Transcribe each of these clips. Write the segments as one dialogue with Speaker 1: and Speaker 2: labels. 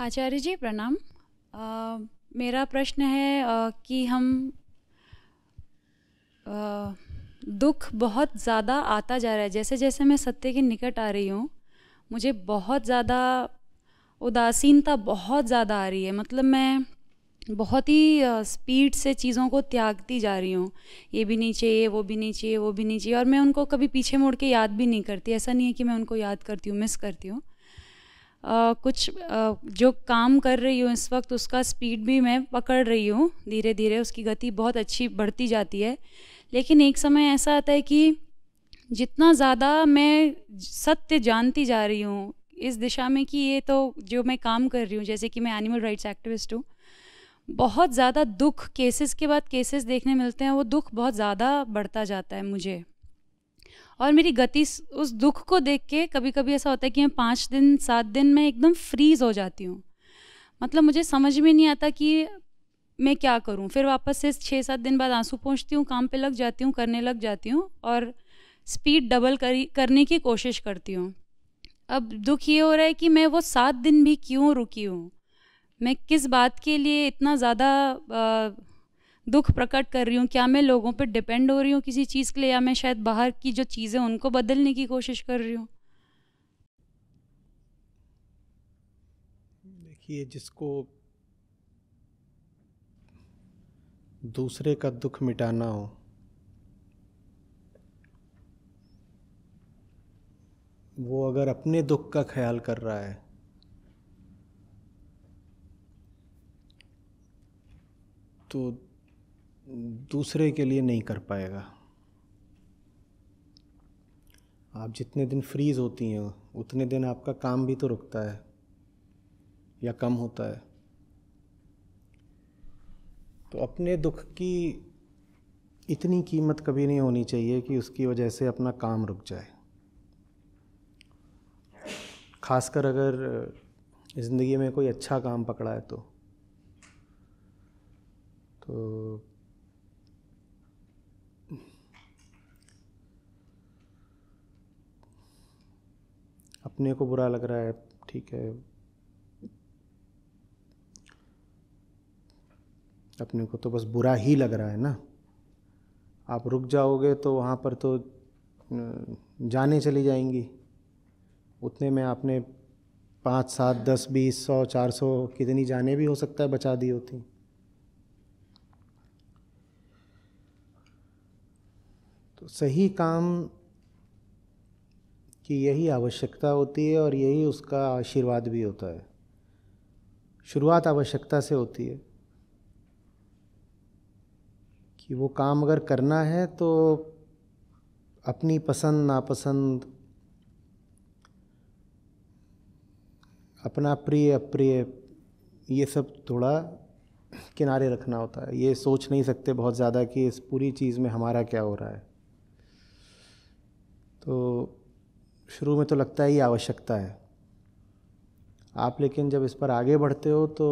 Speaker 1: आचार्य जी प्रणाम आ, मेरा प्रश्न है आ, कि हम आ, दुख बहुत ज़्यादा आता जा रहा है जैसे जैसे मैं सत्य के निकट आ रही हूँ मुझे बहुत ज़्यादा उदासीनता बहुत ज़्यादा आ रही है मतलब मैं बहुत ही स्पीड से चीज़ों को त्यागती जा रही हूँ ये भी नहीं चाहिए वो भी नहीं चाहिए वो भी नहीं चाहिए और मैं उनको कभी पीछे मोड़ के याद भी नहीं करती ऐसा नहीं है कि मैं उनको याद करती हूँ मिस करती हूँ कुछ जो काम कर रही हूँ इस वक्त उसका स्पीड भी मैं पकड़ रही हूँ धीरे धीरे उसकी गति बहुत अच्छी बढ़ती जाती है लेकिन एक समय ऐसा आता है कि जितना ज़्यादा मैं सत्य जानती जा रही हूँ इस दिशा में कि ये तो जो मैं काम कर रही हूँ जैसे कि मैं एनिमल राइट्स एक्टिविस्ट हूँ बहुत ज़्यादा दुख केसेस के बाद केसेस देखने मिलते हैं वो दुख बहुत ज़्यादा बढ़ता जाता है मुझे और मेरी गति उस दुख को देख के कभी कभी ऐसा होता है कि मैं पाँच दिन सात दिन मैं एकदम फ्रीज हो जाती हूँ मतलब मुझे समझ में नहीं आता कि मैं क्या करूँ फिर वापस से छः सात दिन बाद आंसू पहुँचती हूँ काम पे लग जाती हूँ करने लग जाती हूँ और स्पीड डबल करी करने की कोशिश करती हूँ अब दुख ये हो रहा है कि मैं वो सात दिन भी क्यों रुकी हूँ मैं किस बात के लिए इतना ज़्यादा दुख प्रकट कर रही हूँ क्या मैं लोगों पर डिपेंड हो रही हूँ किसी चीज़ के लिए या मैं शायद बाहर की जो चीज़ें उनको बदलने की कोशिश कर रही हूँ
Speaker 2: देखिए जिसको दूसरे का दुख मिटाना हो वो अगर अपने दुख का ख्याल कर रहा है तो दूसरे के लिए नहीं कर पाएगा आप जितने दिन फ्रीज होती हैं उतने दिन आपका काम भी तो रुकता है या कम होता है तो अपने दुख की इतनी कीमत कभी नहीं होनी चाहिए कि उसकी वजह से अपना काम रुक जाए खासकर अगर ज़िंदगी में कोई अच्छा काम पकड़ा है तो तो अपने को बुरा लग रहा है ठीक है अपने को तो बस बुरा ही लग रहा है ना आप रुक जाओगे तो वहाँ पर तो जाने चली जाएंगी उतने में आपने पाँच सात दस बीस सौ चार सौ कितनी जाने भी हो सकता है बचा दी होती तो सही काम कि यही आवश्यकता होती है और यही उसका आशीर्वाद भी होता है शुरुआत आवश्यकता से होती है कि वो काम अगर करना है तो अपनी पसंद नापसंद अपना प्रिय अप्रिय ये सब थोड़ा किनारे रखना होता है ये सोच नहीं सकते बहुत ज़्यादा कि इस पूरी चीज़ में हमारा क्या हो रहा है तो शुरू में तो लगता ही आवश्यकता है आप लेकिन जब इस पर आगे बढ़ते हो तो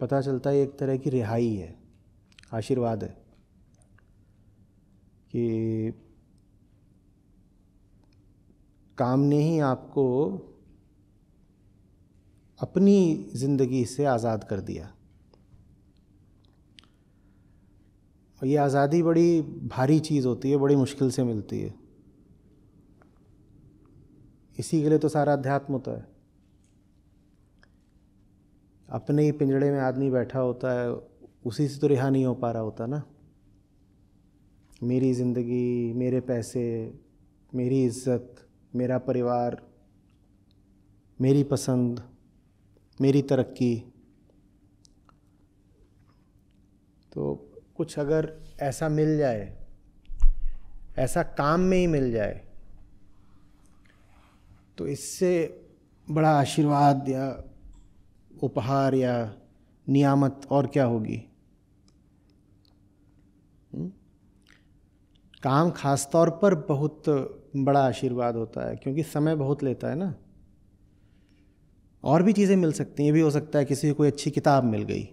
Speaker 2: पता चलता है एक तरह की रिहाई है आशीर्वाद है कि काम ने ही आपको अपनी ज़िंदगी से आज़ाद कर दिया और ये आज़ादी बड़ी भारी चीज़ होती है बड़ी मुश्किल से मिलती है इसी के लिए तो सारा अध्यात्म होता है अपने ही पिंजड़े में आदमी बैठा होता है उसी से तो रिहा नहीं हो पा रहा होता ना मेरी ज़िंदगी मेरे पैसे मेरी इज्जत मेरा परिवार मेरी पसंद मेरी तरक्की तो कुछ अगर ऐसा मिल जाए ऐसा काम में ही मिल जाए तो इससे बड़ा आशीर्वाद या उपहार या नियामत और क्या होगी हम्म? काम खास तौर पर बहुत बड़ा आशीर्वाद होता है क्योंकि समय बहुत लेता है ना और भी चीज़ें मिल सकती हैं ये भी हो सकता है किसी को कोई अच्छी किताब मिल गई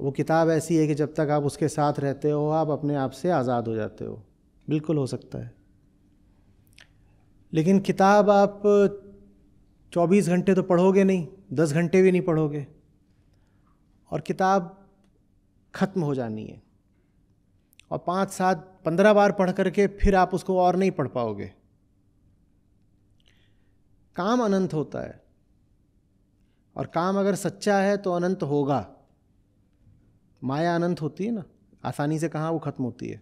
Speaker 2: वो किताब ऐसी है कि जब तक आप उसके साथ रहते हो आप अपने आप से आज़ाद हो जाते हो बिल्कुल हो सकता है लेकिन किताब आप 24 घंटे तो पढ़ोगे नहीं 10 घंटे भी नहीं पढ़ोगे और किताब ख़त्म हो जानी है और पाँच सात पंद्रह बार पढ़ करके फिर आप उसको और नहीं पढ़ पाओगे काम अनंत होता है और काम अगर सच्चा है तो अनंत होगा माया अनंत होती है ना आसानी से कहाँ वो ख़त्म होती है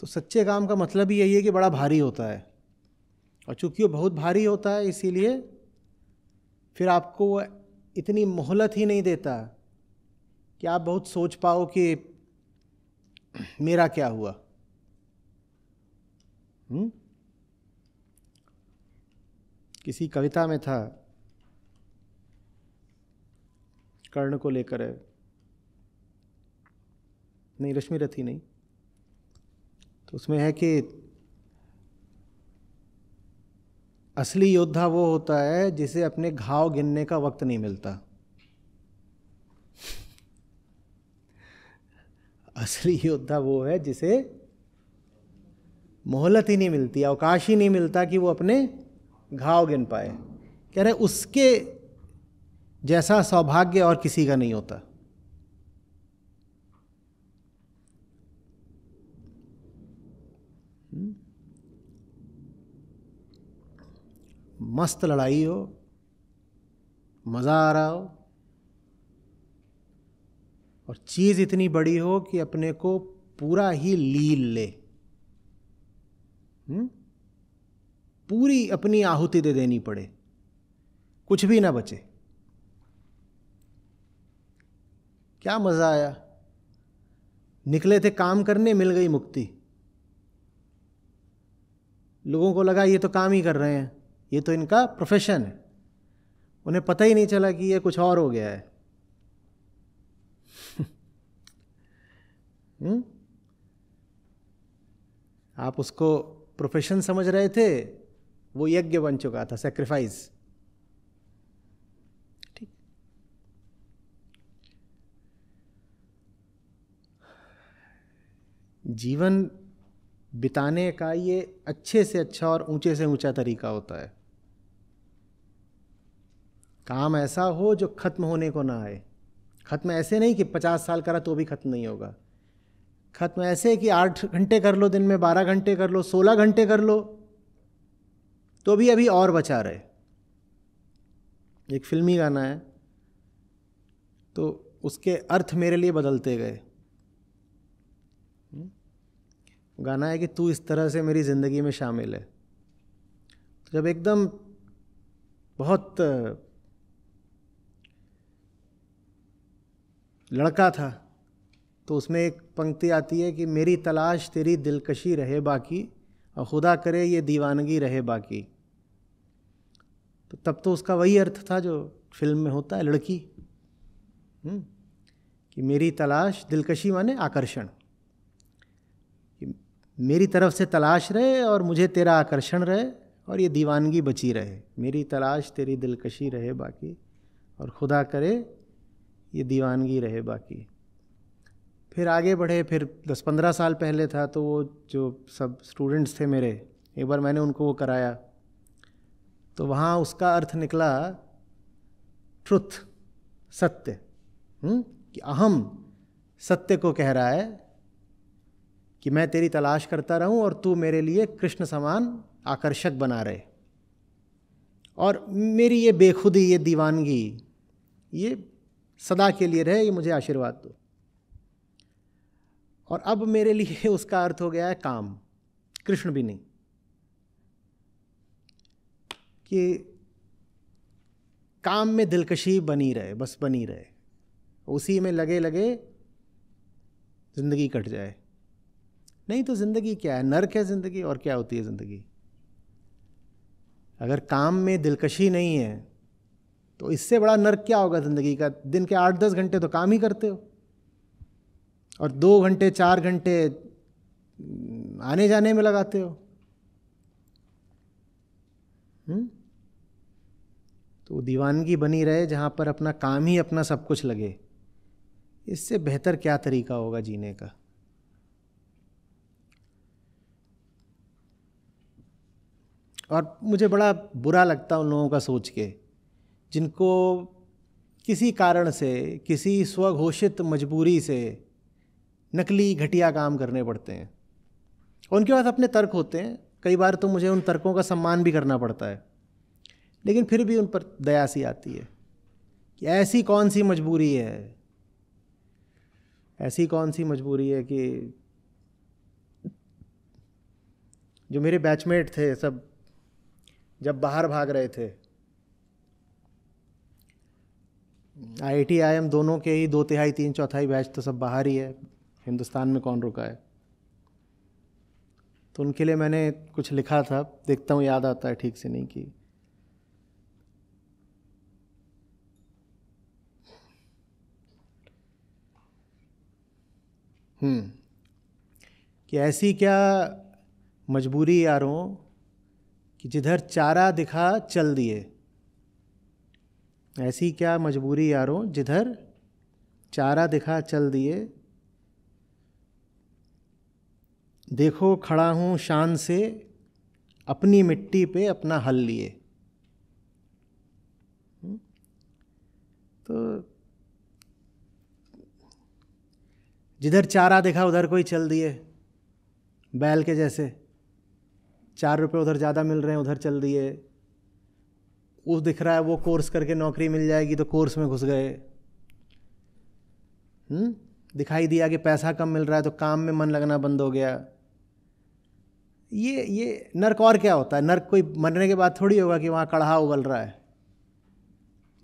Speaker 2: तो सच्चे काम का मतलब ही यही है कि बड़ा भारी होता है और चूंकि वो बहुत भारी होता है इसीलिए फिर आपको वो इतनी मोहलत ही नहीं देता कि आप बहुत सोच पाओ कि मेरा क्या हुआ हुँ? हम्म? किसी कविता में था कर्ण को लेकर नहीं रश्मि रथी नहीं तो उसमें है कि असली योद्धा वो होता है जिसे अपने घाव गिनने का वक्त नहीं मिलता असली योद्धा वो है जिसे मोहलत ही नहीं मिलती अवकाश ही नहीं मिलता कि वो अपने घाव गिन पाए कह रहे उसके जैसा सौभाग्य और किसी का नहीं होता मस्त लड़ाई हो मज़ा आ रहा हो और चीज़ इतनी बड़ी हो कि अपने को पूरा ही लील ले हुँ? हम्म? पूरी अपनी आहुति दे देनी पड़े कुछ भी ना बचे क्या मज़ा आया निकले थे काम करने मिल गई मुक्ति लोगों को लगा ये तो काम ही कर रहे हैं ये तो इनका प्रोफेशन है उन्हें पता ही नहीं चला कि ये कुछ और हो गया है हम्म? आप उसको प्रोफेशन समझ रहे थे वो यज्ञ बन चुका था सेक्रीफाइस ठीक जीवन बिताने का ये अच्छे से अच्छा और ऊंचे से ऊंचा तरीका होता है काम ऐसा हो जो ख़त्म होने को ना आए ख़त्म ऐसे नहीं कि पचास साल करा तो भी ख़त्म नहीं होगा ख़त्म ऐसे कि आठ घंटे कर लो दिन में बारह घंटे कर लो सोलह घंटे कर लो तो भी अभी और बचा रहे एक फिल्मी गाना है तो उसके अर्थ मेरे लिए बदलते गए हम्म? गाना है कि तू इस तरह से मेरी ज़िंदगी में शामिल है तो जब एकदम बहुत लड़का था तो उसमें एक पंक्ति आती है कि मेरी तलाश तेरी दिलकशी रहे बाकी और खुदा करे ये दीवानगी रहे बाकी तो तब तो उसका वही अर्थ था जो फिल्म में होता है लड़की हम्म, कि मेरी तलाश दिलकशी माने आकर्षण मेरी तरफ से तलाश रहे और मुझे तेरा आकर्षण रहे और ये दीवानगी बची रहे मेरी तलाश तेरी दिलकशी रहे बाकी और खुदा करे ये दीवानगी रहे बाकी फिर आगे बढ़े फिर दस पंद्रह साल पहले था तो वो जो सब स्टूडेंट्स थे मेरे एक बार मैंने उनको वो कराया तो वहाँ उसका अर्थ निकला ट्रुथ सत्य हुँ? हम्म? कि अहम सत्य को कह रहा है कि मैं तेरी तलाश करता रहूं और तू मेरे लिए कृष्ण समान आकर्षक बना रहे और मेरी ये बेखुदी ये दीवानगी ये सदा के लिए रहे ये मुझे आशीर्वाद दो और अब मेरे लिए उसका अर्थ हो गया है काम कृष्ण भी नहीं कि काम में दिलकशी बनी रहे बस बनी रहे उसी में लगे लगे ज़िंदगी कट जाए नहीं तो ज़िंदगी क्या है नर्क है ज़िंदगी और क्या होती है ज़िंदगी अगर काम में दिलकशी नहीं है तो इससे बड़ा नर्क क्या होगा ज़िंदगी का दिन के आठ दस घंटे तो काम ही करते हो और दो घंटे चार घंटे हम्म, आने जाने में लगाते हो हुँ? हम्म? तो दीवानगी बनी रहे जहाँ पर अपना काम ही अपना सब कुछ लगे इससे बेहतर क्या तरीका होगा जीने का और मुझे बड़ा बुरा लगता उन लोगों का सोच के जिनको किसी कारण से किसी स्वघोषित मजबूरी से नकली घटिया काम करने पड़ते हैं उनके पास अपने तर्क होते हैं कई बार तो मुझे उन तर्कों का सम्मान भी करना पड़ता है लेकिन फिर भी उन पर दया सी आती है कि ऐसी कौन सी मजबूरी है ऐसी कौन सी मजबूरी है कि जो मेरे बैचमेट थे सब जब बाहर भाग रहे थे आई टी आई एम दोनों के ही दो तिहाई तीन चौथाई बैच तो सब बाहर ही है हिंदुस्तान में कौन रुका है तो उनके लिए मैंने कुछ लिखा था देखता हूँ याद आता है ठीक से नहीं कि हम्म, कि ऐसी क्या मजबूरी यारों कि जिधर चारा दिखा चल दिए ऐसी क्या मजबूरी यारों जिधर चारा दिखा चल दिए देखो खड़ा हूँ शान से अपनी मिट्टी पे अपना हल लिए हम्म? तो जिधर चारा देखा उधर कोई चल दिए बैल के जैसे चार रुपए उधर ज़्यादा मिल रहे हैं उधर चल दिए उस दिख रहा है वो कोर्स करके नौकरी मिल जाएगी तो कोर्स में घुस गए हुँ? हम्म? दिखाई दिया कि पैसा कम मिल रहा है तो काम में मन लगना बंद हो गया ये ये नर्क और क्या होता है नर्क कोई मरने के बाद थोड़ी होगा कि वहाँ कढ़ा उबल रहा है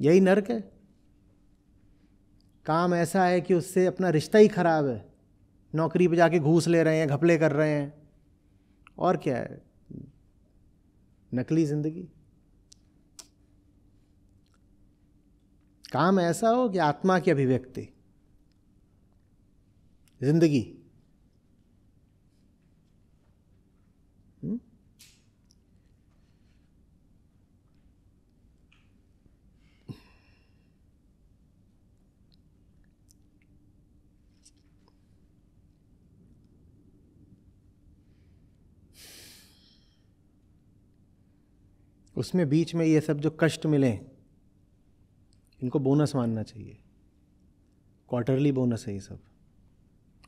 Speaker 2: यही नर्क है काम ऐसा है कि उससे अपना रिश्ता ही ख़राब है नौकरी पे जाके घूस ले रहे हैं घपले कर रहे हैं और क्या है नकली ज़िंदगी काम ऐसा हो कि आत्मा की अभिव्यक्ति जिंदगी उसमें बीच में ये सब जो कष्ट मिले इनको बोनस मानना चाहिए क्वार्टरली बोनस है ये सब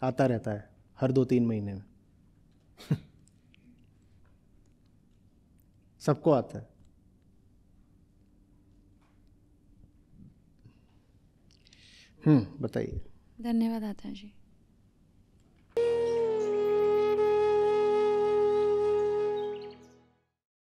Speaker 2: आता रहता है हर दो तीन महीने में सबको आता है हम्म बताइए
Speaker 1: धन्यवाद आता जी